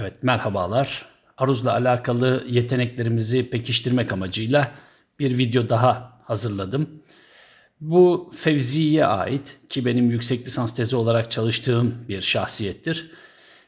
Evet merhabalar. Aruz'la alakalı yeteneklerimizi pekiştirmek amacıyla bir video daha hazırladım. Bu Fevzi'ye ait ki benim yüksek lisans tezi olarak çalıştığım bir şahsiyettir.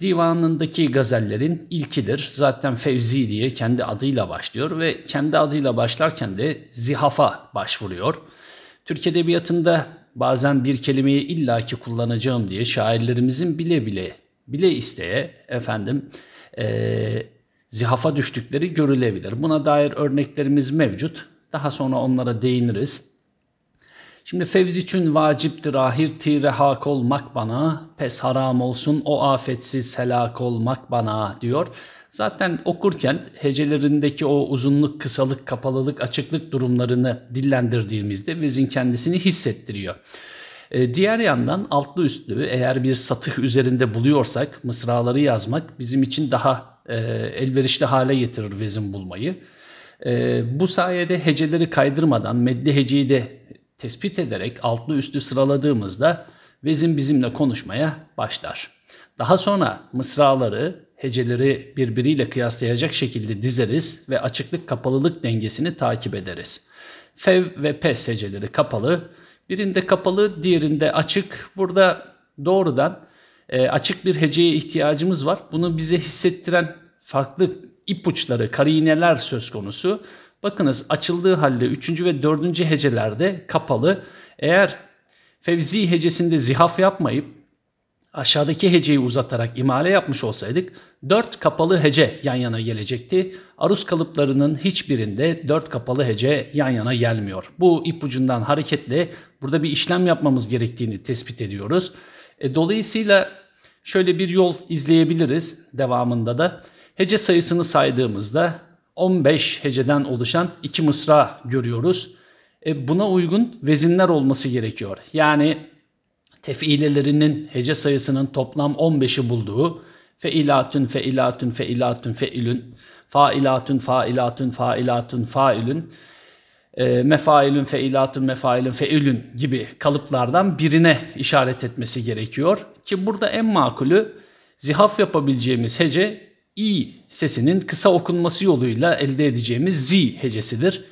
Divanındaki gazellerin ilkidir. Zaten Fevzi diye kendi adıyla başlıyor ve kendi adıyla başlarken de zihafa başvuruyor. Türk Edebiyatı'nda bazen bir kelimeyi illaki kullanacağım diye şairlerimizin bile bile bile isteye efendim e, zihafa düştükleri görülebilir. Buna dair örneklerimiz mevcut. Daha sonra onlara değiniriz. Şimdi fevz için vaciptir ahir tire hak olmak bana, pes haram olsun o afetsiz helak olmak bana diyor. Zaten okurken hecelerindeki o uzunluk, kısalık, kapalılık, açıklık durumlarını dillendirdiğimizde vezin kendisini hissettiriyor. E, diğer yandan altlı üstlü eğer bir satıh üzerinde buluyorsak mısraları yazmak bizim için daha e, elverişli hale getirir vezin bulmayı. E, bu sayede heceleri kaydırmadan medli heceyi de tespit ederek altlı üstlü sıraladığımızda vezin bizimle konuşmaya başlar. Daha sonra mısraları, heceleri birbiriyle kıyaslayacak şekilde dizeriz ve açıklık kapalılık dengesini takip ederiz. Fev ve pes heceleri kapalı, Birinde kapalı, diğerinde açık. Burada doğrudan e, açık bir heceye ihtiyacımız var. Bunu bize hissettiren farklı ipuçları, karineler söz konusu. Bakınız açıldığı halde 3. ve 4. hecelerde kapalı. Eğer Fevzi hecesinde zihaf yapmayıp aşağıdaki heceyi uzatarak imale yapmış olsaydık 4 kapalı hece yan yana gelecekti. Aruz kalıplarının hiçbirinde 4 kapalı hece yan yana gelmiyor. Bu ipucundan hareketle burada bir işlem yapmamız gerektiğini tespit ediyoruz. E, dolayısıyla şöyle bir yol izleyebiliriz devamında da. Hece sayısını saydığımızda 15 heceden oluşan iki mısra görüyoruz. E, buna uygun vezinler olması gerekiyor. Yani Tefiilelerinin hece sayısının toplam 15'i bulduğu fe'ilatun fe'ilatun fe'ilatun feilün fa'ilatun fa'ilatun fa'ilatun failün e, mefailün fe'ilatun mefailün feilün gibi kalıplardan birine işaret etmesi gerekiyor ki burada en makulü zihaf yapabileceğimiz hece i sesinin kısa okunması yoluyla elde edeceğimiz z hecesidir.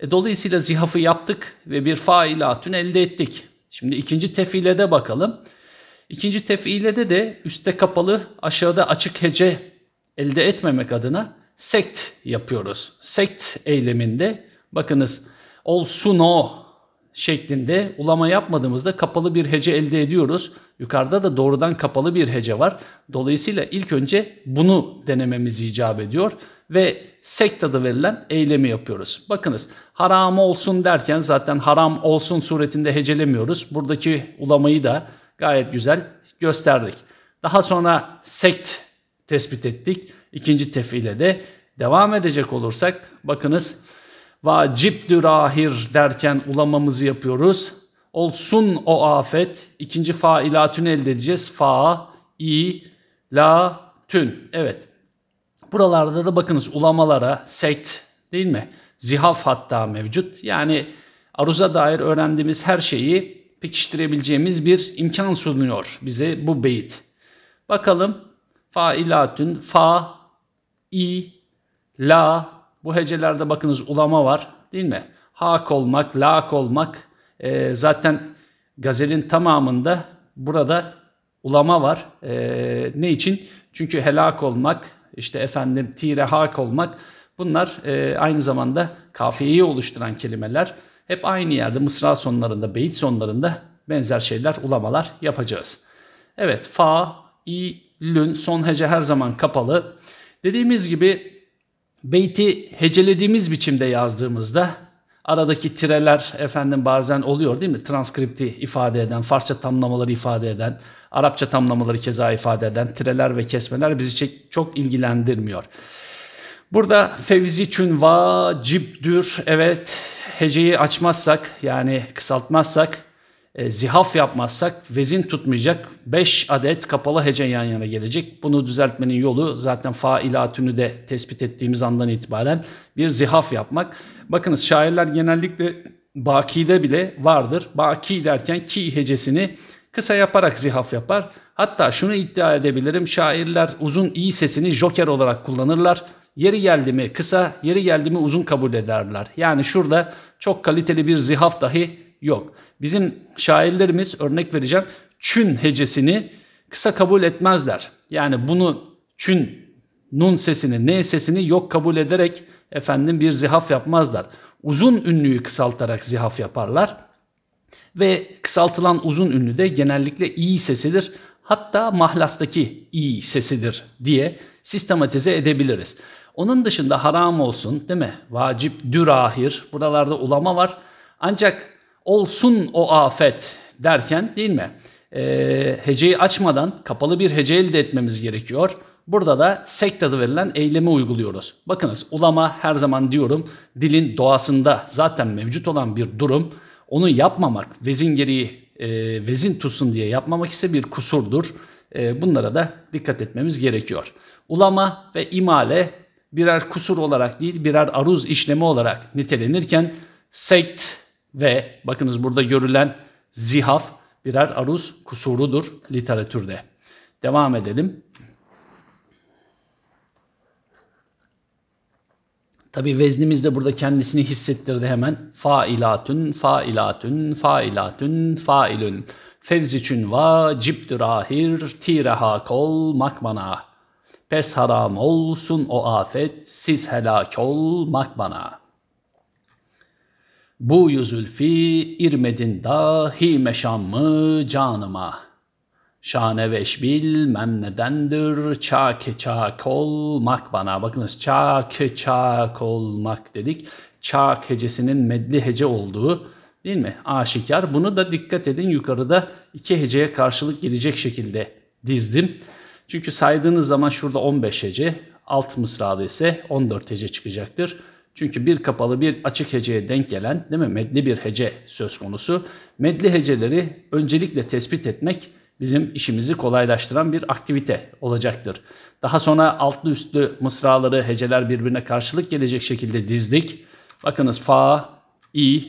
E, dolayısıyla zihafı yaptık ve bir fa'ilatun elde ettik. Şimdi ikinci tefilede bakalım. İkinci tefilede de üstte kapalı aşağıda açık hece elde etmemek adına sekt yapıyoruz. Sekt eyleminde bakınız olsun o şeklinde ulama yapmadığımızda kapalı bir hece elde ediyoruz. Yukarıda da doğrudan kapalı bir hece var. Dolayısıyla ilk önce bunu denememiz icap ediyor ve sekt adı verilen eylemi yapıyoruz. Bakınız haram olsun derken zaten haram olsun suretinde hecelemiyoruz. Buradaki ulamayı da gayet güzel gösterdik. Daha sonra sekt tespit ettik. İkinci tefiyle de devam edecek olursak bakınız vaciptü rahir derken ulamamızı yapıyoruz. Olsun o afet. İkinci failatünü elde edeceğiz. Fa, i, la, tün. Evet. Buralarda da bakınız ulamalara, sekt değil mi? Zihaf hatta mevcut. Yani aruza dair öğrendiğimiz her şeyi pekiştirebileceğimiz bir imkan sunuyor bize bu beyit. Bakalım failatün, fa, i, la bu hecelerde bakınız ulama var değil mi? Hak olmak, lak olmak e, zaten gazelin tamamında burada ulama var. E, ne için? Çünkü helak olmak, işte efendim tire hak olmak bunlar e, aynı zamanda kafiyeyi oluşturan kelimeler. Hep aynı yerde mısra sonlarında, beyit sonlarında benzer şeyler, ulamalar yapacağız. Evet, fa, i, lün son hece her zaman kapalı. Dediğimiz gibi beyti hecelediğimiz biçimde yazdığımızda Aradaki tireler efendim bazen oluyor değil mi? Transkripti ifade eden, Farsça tamlamaları ifade eden, Arapça tamlamaları keza ifade eden tireler ve kesmeler bizi çok ilgilendirmiyor. Burada Fevzi için vacibdür. Evet heceyi açmazsak yani kısaltmazsak e, zihaf yapmazsak vezin tutmayacak 5 adet kapalı hece yan yana gelecek. Bunu düzeltmenin yolu zaten failatünü de tespit ettiğimiz andan itibaren bir zihaf yapmak. Bakınız şairler genellikle bakide bile vardır. Baki derken ki hecesini kısa yaparak zihaf yapar. Hatta şunu iddia edebilirim. Şairler uzun i sesini joker olarak kullanırlar. Yeri geldi mi kısa, yeri geldi mi uzun kabul ederler. Yani şurada çok kaliteli bir zihaf dahi yok. Bizim şairlerimiz örnek vereceğim. Çün hecesini kısa kabul etmezler. Yani bunu çün nun sesini, ne sesini yok kabul ederek efendim bir zihaf yapmazlar. Uzun ünlüyü kısaltarak zihaf yaparlar. Ve kısaltılan uzun ünlü de genellikle iyi sesidir. Hatta mahlastaki iyi sesidir diye sistematize edebiliriz. Onun dışında haram olsun değil mi? Vacip, dürahir. Buralarda ulama var. Ancak olsun o afet derken değil mi? E, heceyi açmadan kapalı bir hece elde etmemiz gerekiyor. Burada da sekt adı verilen eylemi uyguluyoruz. Bakınız ulama her zaman diyorum dilin doğasında zaten mevcut olan bir durum. Onu yapmamak vezin gereği e, vezin tutsun diye yapmamak ise bir kusurdur. E, bunlara da dikkat etmemiz gerekiyor. Ulama ve imale birer kusur olarak değil birer aruz işlemi olarak nitelenirken sekt ve bakınız burada görülen zihaf birer aruz kusurudur literatürde. Devam edelim. Tabi veznimiz de burada kendisini hissettirdi hemen. Failatün, failatün, failatün, failün. Fevzi çün vaciptür ahir, tireha kol makmana. Pes haram olsun o afet, siz helak ol makmana. Bu yüzülfi irmedin dahi meşammı canıma.'' Şaneveş bilmem nedendir çak çak olmak bana. Bakınız çak çak olmak dedik. Çak hecesinin medli hece olduğu değil mi? Aşikar. Bunu da dikkat edin yukarıda iki heceye karşılık gelecek şekilde dizdim. Çünkü saydığınız zaman şurada 15 hece, alt mısrada ise 14 hece çıkacaktır. Çünkü bir kapalı bir açık heceye denk gelen değil mi? Medli bir hece söz konusu. Medli heceleri öncelikle tespit etmek bizim işimizi kolaylaştıran bir aktivite olacaktır. Daha sonra altlı üstlü mısraları, heceler birbirine karşılık gelecek şekilde dizdik. Bakınız fa, i,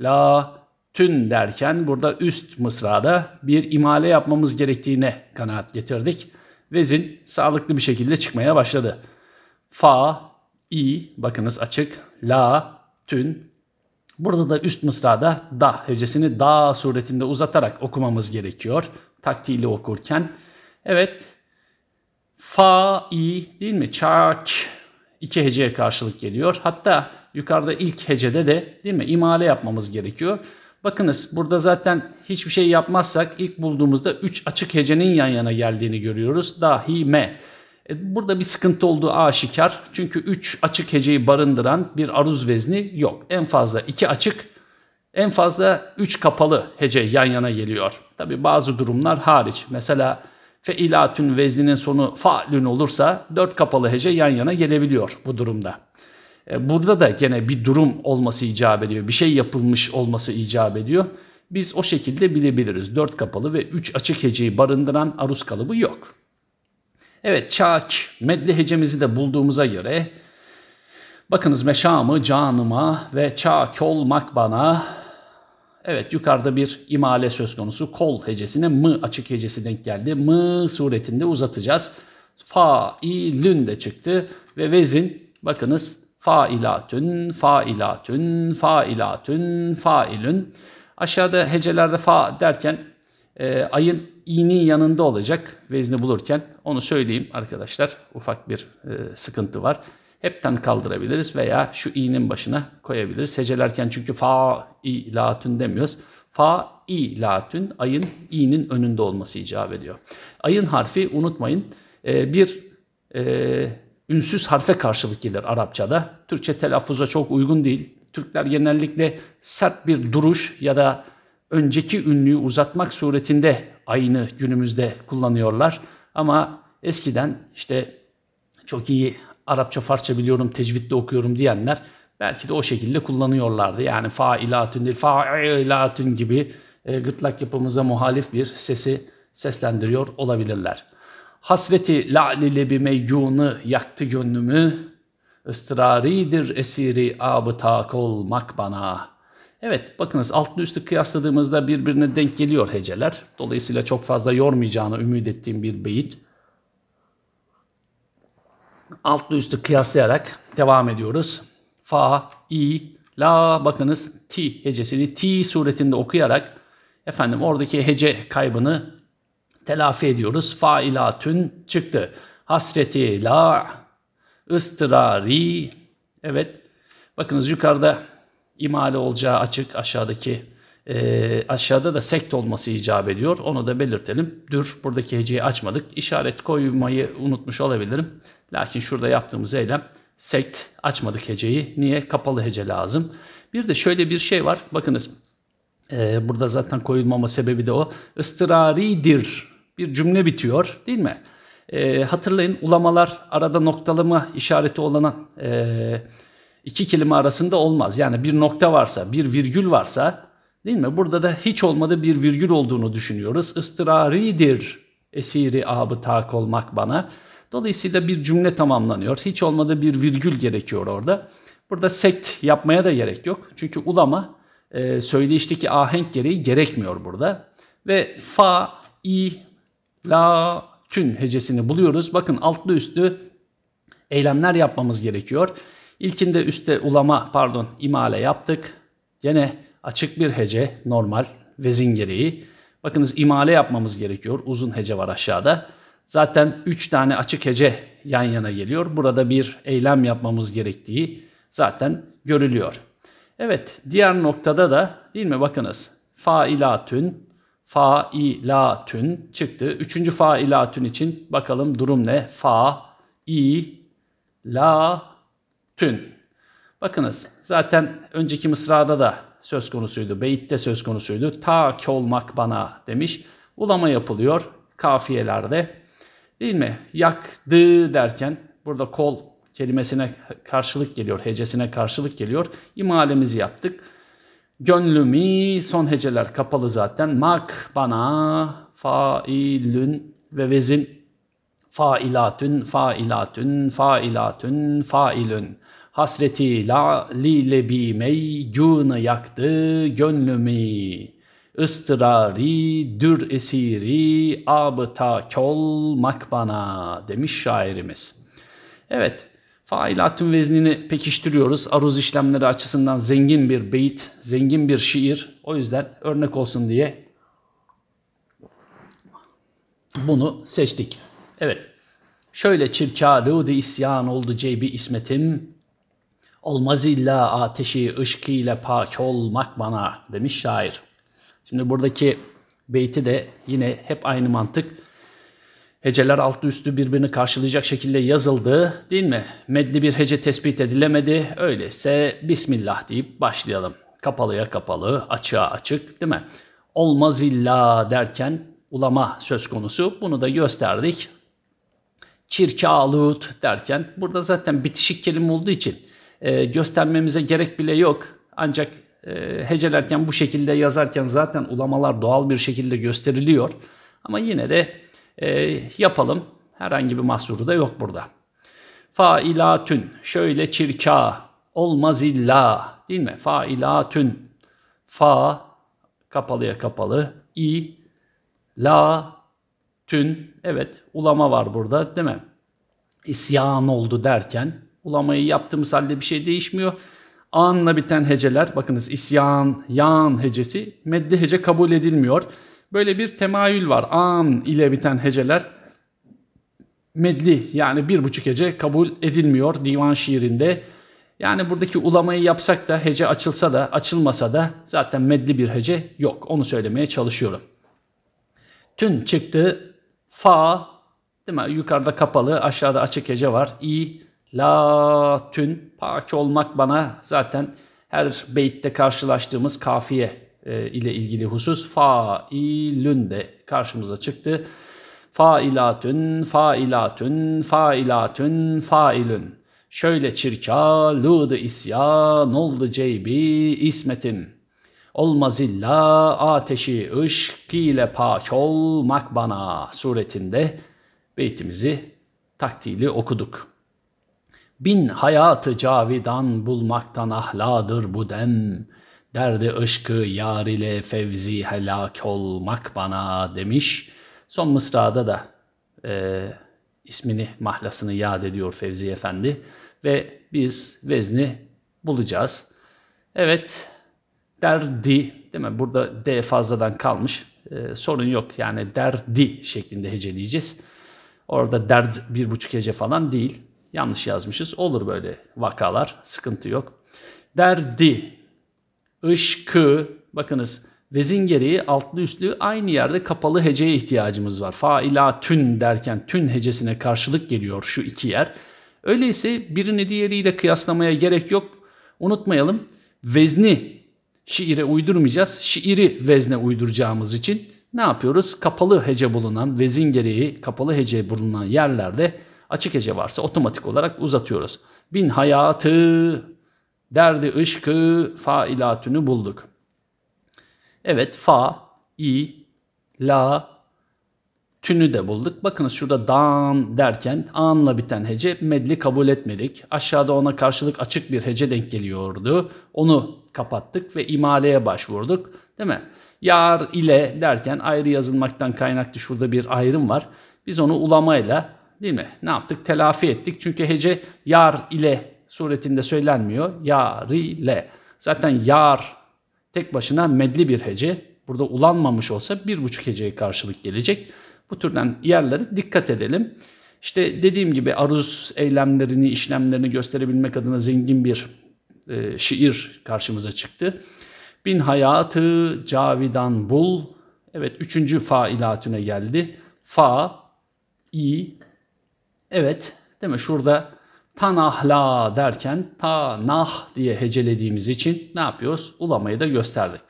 la, tün derken burada üst mısrada bir imale yapmamız gerektiğine kanaat getirdik. Vezin sağlıklı bir şekilde çıkmaya başladı. Fa, i, bakınız açık, la, tün, Burada da üst mısrada da hecesini da suretinde uzatarak okumamız gerekiyor. Taktiğiyle okurken. Evet. Fa, i değil mi? Çak. iki heceye karşılık geliyor. Hatta yukarıda ilk hecede de değil mi? İmale yapmamız gerekiyor. Bakınız burada zaten hiçbir şey yapmazsak ilk bulduğumuzda 3 açık hecenin yan yana geldiğini görüyoruz. Dahi me. E, burada bir sıkıntı olduğu aşikar. Çünkü 3 açık heceyi barındıran bir aruz vezni yok. En fazla 2 açık, en fazla 3 kapalı hece yan yana geliyor. Tabi bazı durumlar hariç. Mesela feilatün vezninin sonu fa'lün olursa 4 kapalı hece yan yana gelebiliyor bu durumda. E, burada da gene bir durum olması icap ediyor. Bir şey yapılmış olması icap ediyor. Biz o şekilde bilebiliriz. 4 kapalı ve 3 açık heceyi barındıran aruz kalıbı yok. Evet çak medli hecemizi de bulduğumuza göre bakınız meşamı canıma ve çak olmak bana Evet yukarıda bir imale söz konusu. Kol hecesine mı açık hecesi denk geldi. Mı suretinde uzatacağız. ilün de çıktı ve vezin bakınız fa fa ilatün ilatün fa ilatün fa ilün Aşağıda hecelerde fa derken e, ayın i'nin yanında olacak vezni bulurken onu söyleyeyim arkadaşlar ufak bir e, sıkıntı var. Hepten kaldırabiliriz veya şu i'nin başına koyabiliriz. Hecelerken çünkü fa i latün demiyoruz. Fa i latün ayın i'nin önünde olması icap ediyor. Ayın harfi unutmayın e, bir e, ünsüz harfe karşılık gelir Arapçada. Türkçe telaffuza çok uygun değil. Türkler genellikle sert bir duruş ya da önceki ünlüyü uzatmak suretinde ayını günümüzde kullanıyorlar. Ama eskiden işte çok iyi Arapça Farsça biliyorum, tecvitle okuyorum diyenler belki de o şekilde kullanıyorlardı. Yani failatün değil, failatün gibi e, gırtlak yapımıza muhalif bir sesi seslendiriyor olabilirler. Hasreti la'lili bir meyyunu yaktı gönlümü, ıstıraridir esiri abı tak olmak bana.'' Evet bakınız altlı üstü kıyasladığımızda birbirine denk geliyor heceler. Dolayısıyla çok fazla yormayacağını ümit ettiğim bir beyit. Altlı üstü kıyaslayarak devam ediyoruz. Fa, i, la bakınız ti hecesini ti suretinde okuyarak efendim oradaki hece kaybını telafi ediyoruz. Fa ila tün çıktı. Hasreti la, ıstırari evet bakınız yukarıda imale olacağı açık aşağıdaki e, aşağıda da sekt olması icap ediyor. Onu da belirtelim. Dür buradaki heceyi açmadık. İşaret koymayı unutmuş olabilirim. Lakin şurada yaptığımız eylem sekt açmadık heceyi. Niye? Kapalı hece lazım. Bir de şöyle bir şey var. Bakınız e, burada zaten koyulmama sebebi de o. Istıraridir. Bir cümle bitiyor değil mi? E, hatırlayın ulamalar arada noktalama işareti olan e, iki kelime arasında olmaz. Yani bir nokta varsa, bir virgül varsa değil mi? Burada da hiç olmadı bir virgül olduğunu düşünüyoruz. Istıraridir esiri abı tak olmak bana. Dolayısıyla bir cümle tamamlanıyor. Hiç olmadı bir virgül gerekiyor orada. Burada sekt yapmaya da gerek yok. Çünkü ulama e, söyleyişteki ahenk gereği gerekmiyor burada. Ve fa, i, la, tün hecesini buluyoruz. Bakın altlı üstü eylemler yapmamız gerekiyor. İlkinde üstte ulama pardon imale yaptık. yine açık bir hece normal vezin gereği. Bakınız imale yapmamız gerekiyor. Uzun hece var aşağıda. Zaten 3 tane açık hece yan yana geliyor. Burada bir eylem yapmamız gerektiği zaten görülüyor. Evet diğer noktada da değil mi bakınız failatün failatün çıktı. Üçüncü failatün için bakalım durum ne? Fa i la tün. Bakınız zaten önceki mısrada da söz konusuydu. Beyit'te söz konusuydu. Ta ki olmak bana demiş. Ulama yapılıyor kafiyelerde. Değil mi? Yaktı derken burada kol kelimesine karşılık geliyor. Hecesine karşılık geliyor. İmalemizi yaptık. Gönlümü son heceler kapalı zaten. Mak bana failün ve vezin Fa'ilatun, fa'ilatun, fa'ilatun, failün. Hasreti la mey meycunu yaktı gönlümü. Istırari, dür esiri, abıta kol makbana demiş şairimiz. Evet, fa'ilatun veznini pekiştiriyoruz. Aruz işlemleri açısından zengin bir beyit, zengin bir şiir. O yüzden örnek olsun diye bunu seçtik. Evet. Şöyle çirkârûd-i isyan oldu cebi ismetim. Olmaz illa ateşi ışkıyla pak olmak bana demiş şair. Şimdi buradaki beyti de yine hep aynı mantık. Heceler altı üstü birbirini karşılayacak şekilde yazıldı değil mi? Medli bir hece tespit edilemedi. Öyleyse Bismillah deyip başlayalım. Kapalıya kapalı, açığa açık değil mi? Olmaz illa derken ulama söz konusu. Bunu da gösterdik. Çirkalut derken burada zaten bitişik kelime olduğu için e, göstermemize gerek bile yok. Ancak e, hecelerken bu şekilde yazarken zaten ulamalar doğal bir şekilde gösteriliyor. Ama yine de e, yapalım. Herhangi bir mahsuru da yok burada. Failatün şöyle çirka olmaz illa değil mi? Failatün fa kapalıya kapalı i la tün Evet ulama var burada değil mi? İsyan oldu derken ulamayı yaptığımız halde bir şey değişmiyor. Anla biten heceler bakınız isyan, yan hecesi medde hece kabul edilmiyor. Böyle bir temayül var. An ile biten heceler medli yani bir buçuk hece kabul edilmiyor divan şiirinde. Yani buradaki ulamayı yapsak da hece açılsa da açılmasa da zaten medli bir hece yok. Onu söylemeye çalışıyorum. Tün çıktı Fa değil mi? Yukarıda kapalı, aşağıda açık hece var. İ, la, tün. Parça olmak bana zaten her beytte karşılaştığımız kafiye e, ile ilgili husus. Fa, i, de karşımıza çıktı. Fa ilatün, fa ilatün, fa ilatün, fa ilün. Şöyle çirka, lıdı isya, noldu ceybi, ismetim.'' Olmaz illa ateşi ışk ile pak olmak bana suretinde beytimizi taktili okuduk. Bin hayatı cavidan bulmaktan ahladır bu dem. Derdi ışkı yar ile fevzi helak olmak bana demiş. Son mısrada da e, ismini mahlasını yad ediyor Fevzi Efendi. Ve biz vezni bulacağız. Evet derdi değil mi? Burada D fazladan kalmış. E, sorun yok yani derdi şeklinde heceleyeceğiz. Orada dert bir buçuk hece falan değil. Yanlış yazmışız. Olur böyle vakalar. Sıkıntı yok. Derdi. ışkı, Bakınız vezin gereği altlı üstlü aynı yerde kapalı heceye ihtiyacımız var. Fa ila tün derken tün hecesine karşılık geliyor şu iki yer. Öyleyse birini diğeriyle kıyaslamaya gerek yok. Unutmayalım vezni şiire uydurmayacağız. Şiiri vezne uyduracağımız için ne yapıyoruz? Kapalı hece bulunan, vezin gereği kapalı hece bulunan yerlerde açık hece varsa otomatik olarak uzatıyoruz. Bin hayatı, derdi ışkı, fa failatünü bulduk. Evet, fa, i, la, tünü de bulduk. Bakınız şurada dan derken anla biten hece medli kabul etmedik. Aşağıda ona karşılık açık bir hece denk geliyordu. Onu kapattık ve imaleye başvurduk. Değil mi? Yar ile derken ayrı yazılmaktan kaynaklı şurada bir ayrım var. Biz onu ulamayla değil mi? Ne yaptık? Telafi ettik. Çünkü hece yar ile suretinde söylenmiyor. Yar ile. Zaten yar tek başına medli bir hece. Burada ulanmamış olsa bir buçuk heceye karşılık gelecek. Bu türden yerlere dikkat edelim. İşte dediğim gibi aruz eylemlerini, işlemlerini gösterebilmek adına zengin bir e, şiir karşımıza çıktı. Bin hayatı cavidan bul. Evet üçüncü fa failatüne geldi. Fa, i. Evet değil mi? Şurada tanahla derken tanah diye hecelediğimiz için ne yapıyoruz? Ulamayı da gösterdik.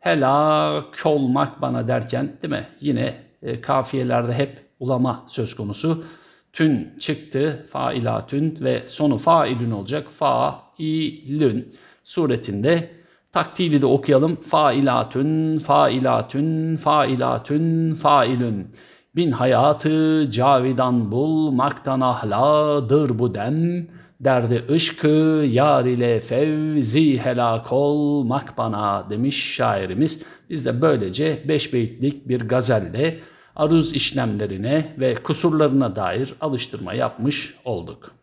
Helak olmak bana derken değil mi? Yine e, kafiyelerde hep ulama söz konusu. Tün çıktı, failatün ve sonu failün olacak. Failün suretinde Taktili de okuyalım. Failatün, failatün, failatün, failün. Bin hayatı cavidan bul, maktan ahladır bu dem. Derdi ışkı yar ile fevzi helak ol makbana demiş şairimiz. Biz de böylece beş beytlik bir gazelle aruz işlemlerine ve kusurlarına dair alıştırma yapmış olduk.